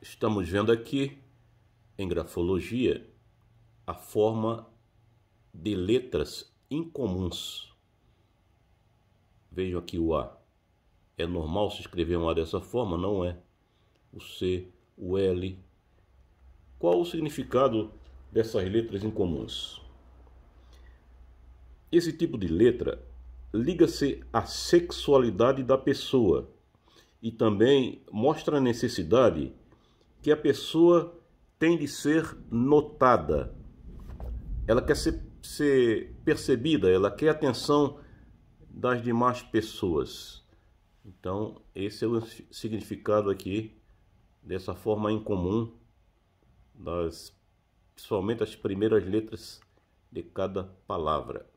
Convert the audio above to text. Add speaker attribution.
Speaker 1: Estamos vendo aqui, em grafologia, a forma de letras incomuns. Vejam aqui o A. É normal se escrever um A dessa forma? Não é. O C, o L. Qual o significado dessas letras incomuns? Esse tipo de letra liga-se à sexualidade da pessoa e também mostra a necessidade que a pessoa tem de ser notada. Ela quer ser, ser percebida, ela quer atenção das demais pessoas. Então, esse é o significado aqui dessa forma incomum das principalmente as primeiras letras de cada palavra.